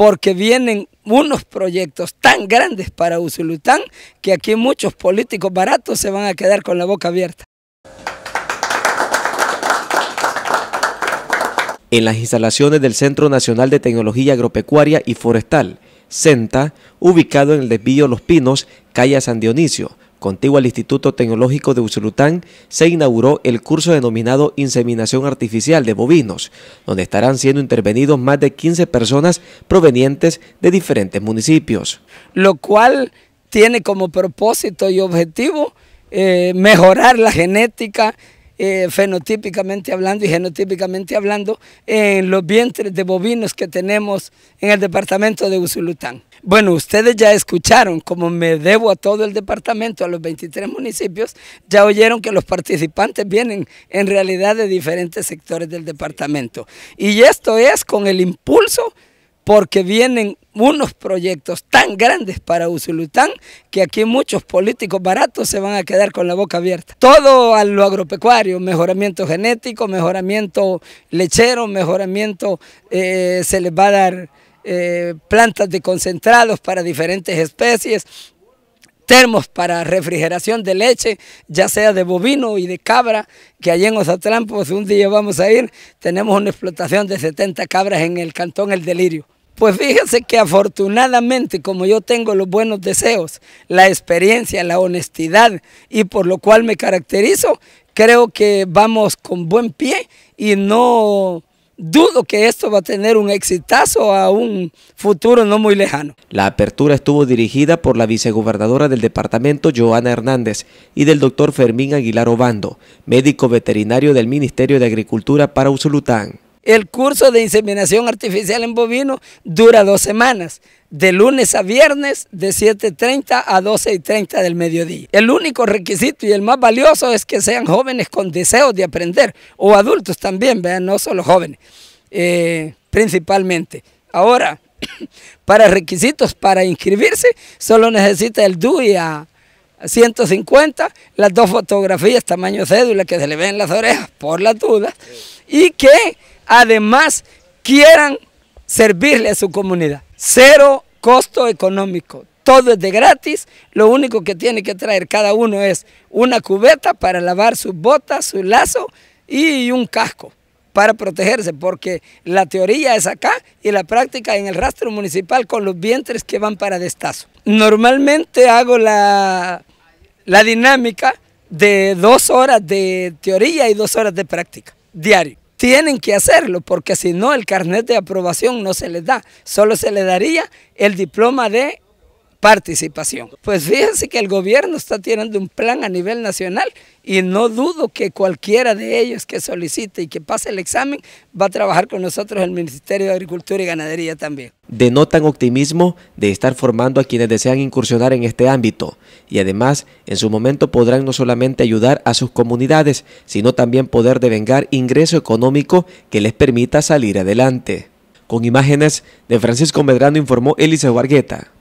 porque vienen unos proyectos tan grandes para Usulután que aquí muchos políticos baratos se van a quedar con la boca abierta. En las instalaciones del Centro Nacional de Tecnología Agropecuaria y Forestal, CENTA, ubicado en el desvío Los Pinos, calle San Dionisio, Contigo al Instituto Tecnológico de Usulután se inauguró el curso denominado Inseminación Artificial de Bovinos, donde estarán siendo intervenidos más de 15 personas provenientes de diferentes municipios. Lo cual tiene como propósito y objetivo eh, mejorar la genética eh, fenotípicamente hablando y genotípicamente hablando, en los vientres de bovinos que tenemos en el departamento de Usulután. Bueno, ustedes ya escucharon, como me debo a todo el departamento, a los 23 municipios, ya oyeron que los participantes vienen en realidad de diferentes sectores del departamento. Y esto es con el impulso porque vienen unos proyectos tan grandes para Usulután que aquí muchos políticos baratos se van a quedar con la boca abierta. Todo a lo agropecuario, mejoramiento genético, mejoramiento lechero, mejoramiento, eh, se les va a dar eh, plantas de concentrados para diferentes especies, termos para refrigeración de leche, ya sea de bovino y de cabra, que allí en Ozatlán, pues, un día vamos a ir, tenemos una explotación de 70 cabras en el cantón El Delirio. Pues fíjense que afortunadamente, como yo tengo los buenos deseos, la experiencia, la honestidad y por lo cual me caracterizo, creo que vamos con buen pie y no dudo que esto va a tener un exitazo a un futuro no muy lejano. La apertura estuvo dirigida por la vicegobernadora del departamento, Joana Hernández, y del doctor Fermín Aguilar Obando, médico veterinario del Ministerio de Agricultura para Usulután. El curso de inseminación artificial en bovino dura dos semanas, de lunes a viernes de 7.30 a 12.30 del mediodía. El único requisito y el más valioso es que sean jóvenes con deseos de aprender, o adultos también, vean, no solo jóvenes, eh, principalmente. Ahora, para requisitos para inscribirse, solo necesita el DUI a 150, las dos fotografías tamaño cédula que se le ven las orejas por la duda, y que además quieran servirle a su comunidad. Cero costo económico, todo es de gratis, lo único que tiene que traer cada uno es una cubeta para lavar sus botas, su lazo y un casco para protegerse, porque la teoría es acá y la práctica en el rastro municipal con los vientres que van para destazo. Normalmente hago la, la dinámica de dos horas de teoría y dos horas de práctica diario tienen que hacerlo, porque si no el carnet de aprobación no se les da, solo se le daría el diploma de participación. Pues fíjense que el gobierno está tirando un plan a nivel nacional y no dudo que cualquiera de ellos que solicite y que pase el examen va a trabajar con nosotros el Ministerio de Agricultura y Ganadería también. Denotan optimismo de estar formando a quienes desean incursionar en este ámbito y además en su momento podrán no solamente ayudar a sus comunidades, sino también poder devengar ingreso económico que les permita salir adelante. Con imágenes de Francisco Medrano informó Eliseo Vargueta.